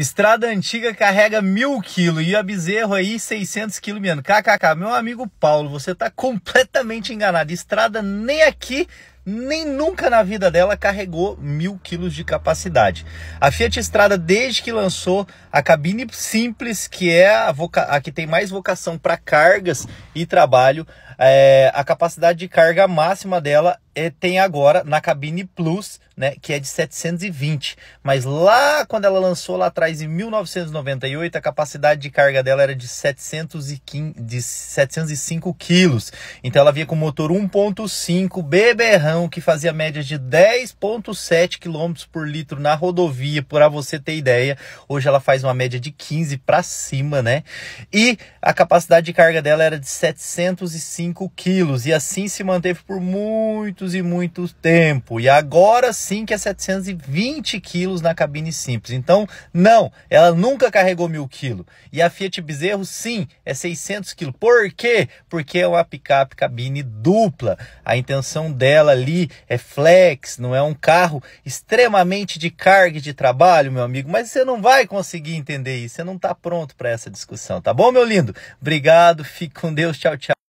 Estrada antiga carrega mil quilos e a bezerro aí 600 quilos menos. KKK, meu amigo Paulo, você está completamente enganado. Estrada nem aqui, nem nunca na vida dela carregou mil quilos de capacidade. A Fiat Estrada, desde que lançou a cabine simples, que é a, voca... a que tem mais vocação para cargas e trabalho, é... a capacidade de carga máxima dela é, tem agora na cabine Plus, né, que é de 720, mas lá quando ela lançou lá atrás em 1998, a capacidade de carga dela era de 715, de 705 quilos. Então ela via com motor 1.5 beberrão que fazia média de 10.7 quilômetros por litro na rodovia, para você ter ideia. Hoje ela faz uma média de 15 para cima, né? E a capacidade de carga dela era de 705 quilos e assim se manteve por muito muitos e muito tempo. E agora sim que é 720 quilos na cabine simples. Então, não, ela nunca carregou mil quilos. E a Fiat Bezerro, sim, é 600 quilos. Por quê? Porque é uma picape cabine dupla. A intenção dela ali é flex, não é um carro extremamente de carga e de trabalho, meu amigo. Mas você não vai conseguir entender isso. Você não está pronto para essa discussão, tá bom, meu lindo? Obrigado, fique com Deus. Tchau, tchau.